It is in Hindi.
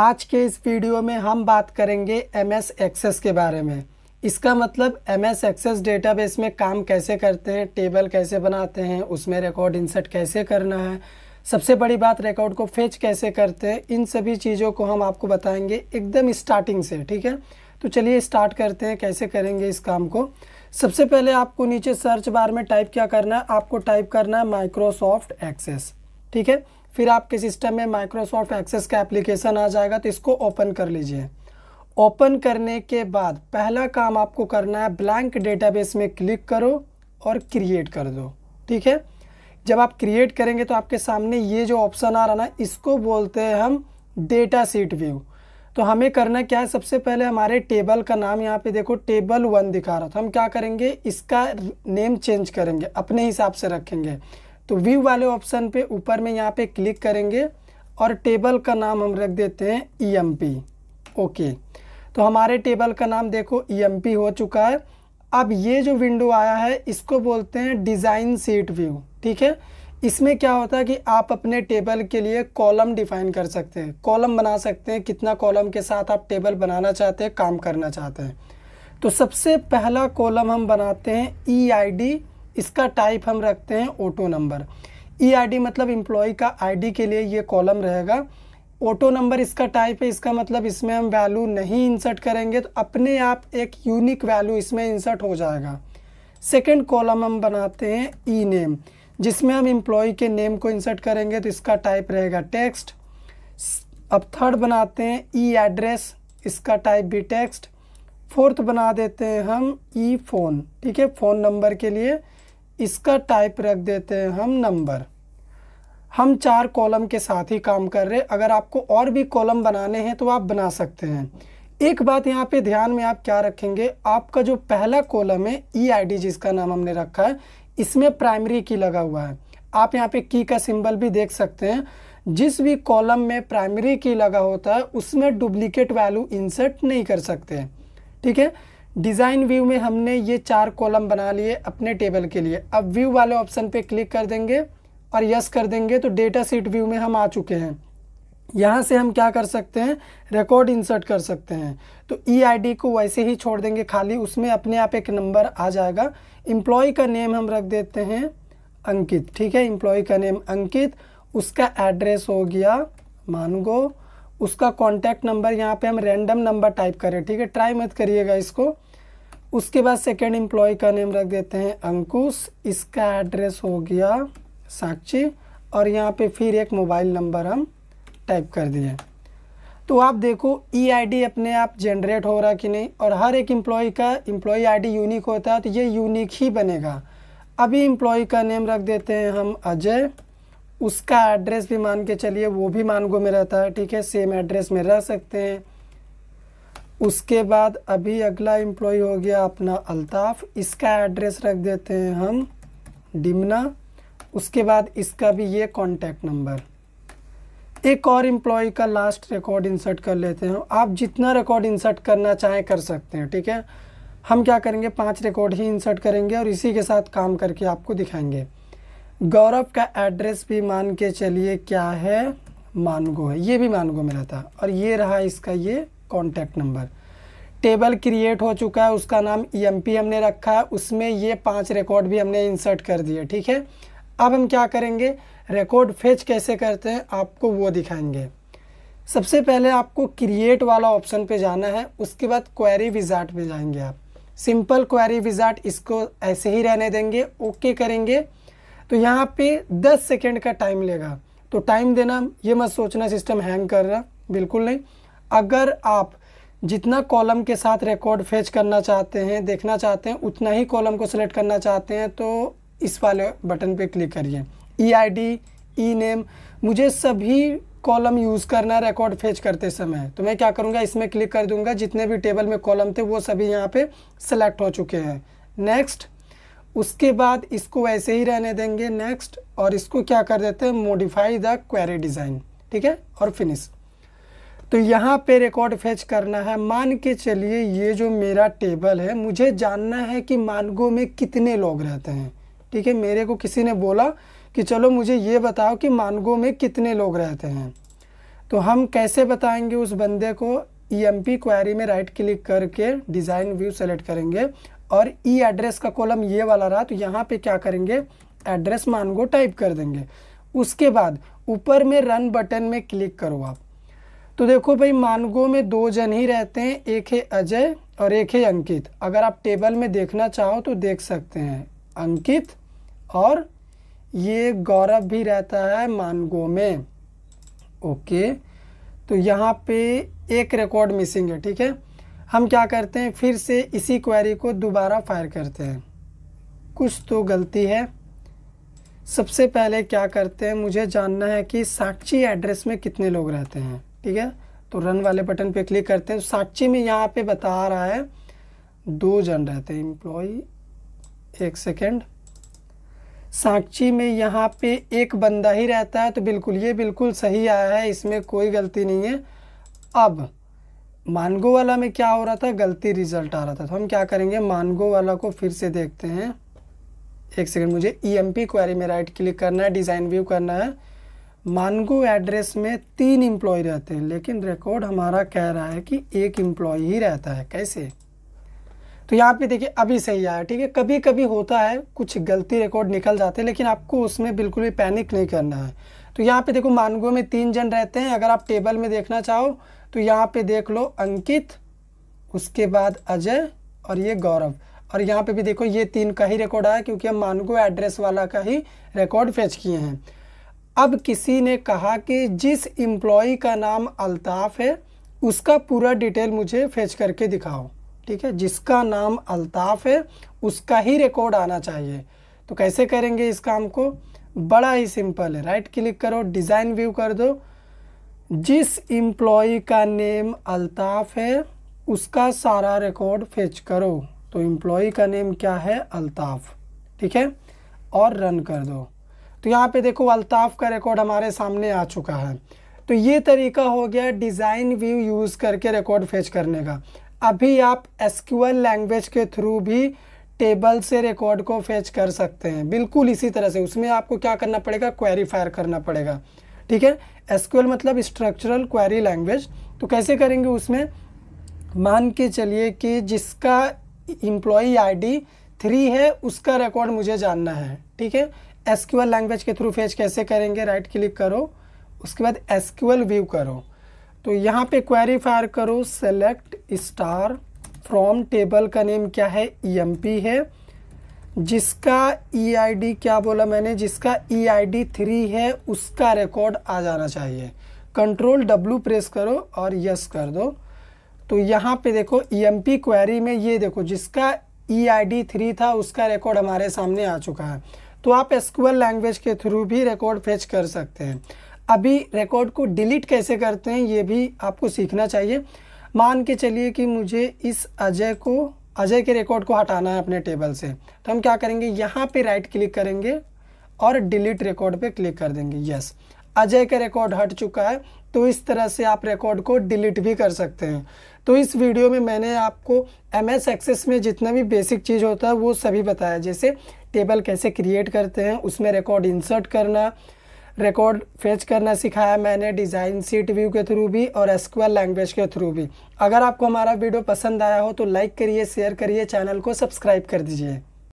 आज के इस वीडियो में हम बात करेंगे एम एस एक्सेस के बारे में इसका मतलब एम एस एक्सेस डेटाबेस में काम कैसे करते हैं टेबल कैसे बनाते हैं उसमें रिकॉर्ड इंसर्ट कैसे करना है सबसे बड़ी बात रिकॉर्ड को फेच कैसे करते हैं इन सभी चीज़ों को हम आपको बताएंगे एकदम स्टार्टिंग से ठीक है तो चलिए स्टार्ट करते हैं कैसे करेंगे इस काम को सबसे पहले आपको नीचे सर्च बार में टाइप क्या करना है आपको टाइप करना है माइक्रोसॉफ्ट एक्सेस ठीक है फिर आपके सिस्टम में माइक्रोसॉफ्ट एक्सेस का एप्लीकेशन आ जाएगा तो इसको ओपन कर लीजिए ओपन करने के बाद पहला काम आपको करना है ब्लैंक डेटाबेस में क्लिक करो और क्रिएट कर दो ठीक है जब आप क्रिएट करेंगे तो आपके सामने ये जो ऑप्शन आ रहा ना इसको बोलते हैं हम डेटा सीट व्यू तो हमें करना क्या है सबसे पहले हमारे टेबल का नाम यहाँ पे देखो टेबल वन दिखा रहा था हम क्या करेंगे इसका नेम चेंज करेंगे अपने हिसाब से रखेंगे तो व्यू वाले ऑप्शन पे ऊपर में यहाँ पे क्लिक करेंगे और टेबल का नाम हम रख देते हैं ई e ओके तो हमारे टेबल का नाम देखो ई e हो चुका है अब ये जो विंडो आया है इसको बोलते हैं डिज़ाइन सीट व्यू ठीक है इसमें क्या होता है कि आप अपने टेबल के लिए कॉलम डिफाइन कर सकते हैं कॉलम बना सकते हैं कितना कॉलम के साथ आप टेबल बनाना चाहते हैं काम करना चाहते हैं तो सबसे पहला कॉलम हम बनाते हैं ई आई डी इसका टाइप हम रखते हैं ऑटो नंबर डी मतलब इम्प्लॉय का आईडी के लिए ये कॉलम रहेगा ऑटो नंबर इसका टाइप है इसका मतलब इसमें हम वैल्यू नहीं इंसर्ट करेंगे तो अपने आप एक यूनिक वैल्यू इसमें इंसर्ट हो जाएगा सेकेंड कॉलम हम बनाते हैं ई नेम जिसमें हम इम्प्लॉय के नेम को इंसर्ट करेंगे तो इसका टाइप रहेगा टेक्स्ट अब थर्ड बनाते हैं ई एड्रेस इसका टाइप भी टेक्स्ट फोर्थ बना देते हैं हम ई फ़ोन ठीक है फ़ोन नंबर के लिए इसका टाइप रख देते हैं हम नंबर हम चार कॉलम के साथ ही काम कर रहे हैं अगर आपको और भी कॉलम बनाने हैं तो आप बना सकते हैं एक बात यहाँ पे ध्यान में आप क्या रखेंगे आपका जो पहला कॉलम है ई आई डी जिसका नाम हमने रखा है इसमें प्राइमरी की लगा हुआ है आप यहाँ पे की का सिंबल भी देख सकते हैं जिस भी कॉलम में प्राइमरी की लगा होता है उसमें डुप्लीकेट वैल्यू इंसर्ट नहीं कर सकते ठीक है डिज़ाइन व्यू में हमने ये चार कॉलम बना लिए अपने टेबल के लिए अब व्यू वाले ऑप्शन पे क्लिक कर देंगे और यस कर देंगे तो डेटा सीट व्यू में हम आ चुके हैं यहाँ से हम क्या कर सकते हैं रिकॉर्ड इंसर्ट कर सकते हैं तो ई e आई को वैसे ही छोड़ देंगे खाली उसमें अपने आप एक नंबर आ जाएगा एम्प्लॉय का नेम हम रख देते हैं अंकित ठीक है एम्प्लॉय का नेम अंकित उसका एड्रेस हो गया मानगो उसका कॉन्टैक्ट नंबर यहाँ पे हम रैंडम नंबर टाइप करें ठीक है ट्राई मत करिएगा इसको उसके बाद सेकेंड एम्प्लॉय का नेम रख देते हैं अंकुश इसका एड्रेस हो गया साक्षी और यहाँ पे फिर एक मोबाइल नंबर हम टाइप कर दिए तो आप देखो ई e आई अपने आप जनरेट हो रहा कि नहीं और हर एक एम्प्लॉय का एम्प्लॉय आई यूनिक होता है तो ये यूनिक ही बनेगा अभी एम्प्लॉय का नेम रख देते हैं हम अजय उसका एड्रेस भी मान के चलिए वो भी मानगो में रहता है ठीक है सेम एड्रेस में रह सकते हैं उसके बाद अभी अगला एम्प्लॉय हो गया अपना अल्ताफ़ इसका एड्रेस रख देते हैं हम डिमना उसके बाद इसका भी ये कॉन्टैक्ट नंबर एक और एम्प्लॉय का लास्ट रिकॉर्ड इंसर्ट कर लेते हैं आप जितना रिकॉर्ड इंसर्ट करना चाहें कर सकते हैं ठीक है हम क्या करेंगे पांच रिकॉर्ड ही इंसर्ट करेंगे और इसी के साथ काम करके आपको दिखाएंगे गौरव का एड्रेस भी मान के चलिए क्या है मानगो है ये भी मानगो में रहता और ये रहा इसका ये कॉन्टैक्ट नंबर टेबल क्रिएट हो चुका है उसका नाम ई e हमने रखा है उसमें ये पांच रिकॉर्ड भी हमने इंसर्ट कर दिए ठीक है अब हम क्या करेंगे रिकॉर्ड फेच कैसे करते हैं आपको वो दिखाएंगे सबसे पहले आपको क्रिएट वाला ऑप्शन पे जाना है उसके बाद क्वेरी विजार्ट पे जाएंगे आप सिंपल क्वेरी विजार्ट इसको ऐसे ही रहने देंगे ओके करेंगे तो यहाँ पे दस सेकेंड का टाइम लेगा तो टाइम देना ये मत सोचना सिस्टम हैंग कर रहा बिल्कुल नहीं अगर आप जितना कॉलम के साथ रिकॉर्ड फेच करना चाहते हैं देखना चाहते हैं उतना ही कॉलम को सिलेक्ट करना चाहते हैं तो इस वाले बटन पे क्लिक करिए ई आई डी ई नेम मुझे सभी कॉलम यूज़ करना रिकॉर्ड फेच करते समय तो मैं क्या करूँगा इसमें क्लिक कर दूँगा जितने भी टेबल में कॉलम थे वो सभी यहाँ पे सेलेक्ट हो चुके हैं नेक्स्ट उसके बाद इसको ऐसे ही रहने देंगे नेक्स्ट और इसको क्या कर देते हैं मोडिफाई द क्वेरी डिज़ाइन ठीक है और फिनिश तो यहाँ पे रिकॉर्ड फेच करना है मान के चलिए ये जो मेरा टेबल है मुझे जानना है कि मानगो में कितने लोग रहते हैं ठीक है मेरे को किसी ने बोला कि चलो मुझे ये बताओ कि मानगो में कितने लोग रहते हैं तो हम कैसे बताएंगे उस बंदे को ई एम पी क्वारी में राइट क्लिक करके डिज़ाइन व्यू सेलेक्ट करेंगे और ई e एड्रेस का कॉलम ये वाला रहा तो यहाँ पे क्या करेंगे एड्रेस मानगो टाइप कर देंगे उसके बाद ऊपर में रन बटन में क्लिक करो आप तो देखो भाई मानगो में दो जन ही रहते हैं एक है अजय और एक है अंकित अगर आप टेबल में देखना चाहो तो देख सकते हैं अंकित और ये गौरव भी रहता है मानगो में ओके तो यहाँ पे एक रिकॉर्ड मिसिंग है ठीक है हम क्या करते हैं फिर से इसी क्वेरी को दोबारा फायर करते हैं कुछ तो गलती है सबसे पहले क्या करते हैं मुझे जानना है कि साक्षी एड्रेस में कितने लोग रहते हैं ठीक है तो रन वाले बटन पे क्लिक करते हैं साक्षी में यहाँ पे बता रहा है दो जन रहते हैं एम्प्लॉय एक सेकेंड साक्षी में यहाँ पे एक बंदा ही रहता है तो बिल्कुल ये बिल्कुल सही आया है इसमें कोई गलती नहीं है अब मानगो वाला में क्या हो रहा था गलती रिजल्ट आ रहा था तो हम क्या करेंगे मानगो वाला को फिर से देखते हैं एक सेकंड मुझे ई एम पी क्वेरी में राइट क्लिक करना है डिज़ाइन व्यू करना है मानगो एड्रेस में तीन एम्प्लॉय रहते हैं लेकिन रिकॉर्ड हमारा कह रहा है कि एक एम्प्लॉय ही रहता है कैसे तो यहाँ पे देखिए अभी सही आया ठीक है कभी कभी होता है कुछ गलती रिकॉर्ड निकल जाते हैं लेकिन आपको उसमें बिल्कुल भी पैनिक नहीं करना है तो यहाँ पे देखो मानगो में तीन जन रहते हैं अगर आप टेबल में देखना चाहो तो यहाँ पे देख लो अंकित उसके बाद अजय और ये गौरव और यहाँ पे भी देखो ये तीन का ही रिकॉर्ड आया क्योंकि हम मानगो एड्रेस वाला का ही रिकॉर्ड फेच किए हैं अब किसी ने कहा कि जिस इम्प्लॉय का नाम अल्ताफ़ है उसका पूरा डिटेल मुझे फेच करके दिखाओ ठीक है जिसका नाम अल्ताफ़ है उसका ही रिकॉर्ड आना चाहिए तो कैसे करेंगे इस काम को बड़ा ही सिंपल है राइट क्लिक करो डिज़ाइन व्यू कर दो जिस एम्प्लॉय का नेम अल्ताफ़ है उसका सारा रिकॉर्ड फेच करो तो इम्प्लॉय का नेम क्या है अल्ताफ़ ठीक है और रन कर दो तो यहाँ पे देखो अल्ताफ़ का रिकॉर्ड हमारे सामने आ चुका है तो ये तरीका हो गया डिज़ाइन व्यू यूज़ करके रिकॉर्ड फेच करने का अभी आप एसक्यूएल लैंग्वेज के थ्रू भी टेबल से रिकॉर्ड को फेच कर सकते हैं बिल्कुल इसी तरह से उसमें आपको क्या करना पड़ेगा क्वेरीफायर करना पड़ेगा ठीक है एसक्यूएल मतलब स्ट्रक्चरल क्वेरी लैंग्वेज तो कैसे करेंगे उसमें मान के चलिए कि जिसका एम्प्लॉई आईडी थ्री है उसका रिकॉर्ड मुझे जानना है ठीक है एसक्यूएल लैंग्वेज के थ्रू फेच कैसे करेंगे राइट क्लिक करो उसके बाद एसक्यूएल व्यू करो तो यहाँ पे क्वेरी फायर करो सेलेक्ट स्टार फ्रॉम टेबल का नेम क्या है ई e है जिसका ई e क्या बोला मैंने जिसका ई आई थ्री है उसका रिकॉर्ड आ जाना चाहिए कंट्रोल डब्लू प्रेस करो और यस कर दो तो यहाँ पे देखो ई e क्वेरी में ये देखो जिसका ई आई थ्री था उसका रिकॉर्ड हमारे सामने आ चुका है तो आप एसक्यूएल लैंग्वेज के थ्रू भी रिकॉर्ड फेच कर सकते हैं अभी रिकॉर्ड को डिलीट कैसे करते हैं ये भी आपको सीखना चाहिए मान के चलिए कि मुझे इस अजय को अजय के रिकॉर्ड को हटाना है अपने टेबल से तो हम क्या करेंगे यहाँ पे राइट क्लिक करेंगे और डिलीट रिकॉर्ड पे क्लिक कर देंगे यस अजय का रिकॉर्ड हट चुका है तो इस तरह से आप रिकॉर्ड को डिलीट भी कर सकते हैं तो इस वीडियो में मैंने आपको एम एस एक्सेस में जितना भी बेसिक चीज़ होता है वो सभी बताया जैसे टेबल कैसे क्रिएट करते हैं उसमें रिकॉर्ड इंसर्ट करना रिकॉर्ड फेच करना सिखाया मैंने डिज़ाइन सीट व्यू के थ्रू भी और एसक्यूएल लैंग्वेज के थ्रू भी अगर आपको हमारा वीडियो पसंद आया हो तो लाइक करिए शेयर करिए चैनल को सब्सक्राइब कर दीजिए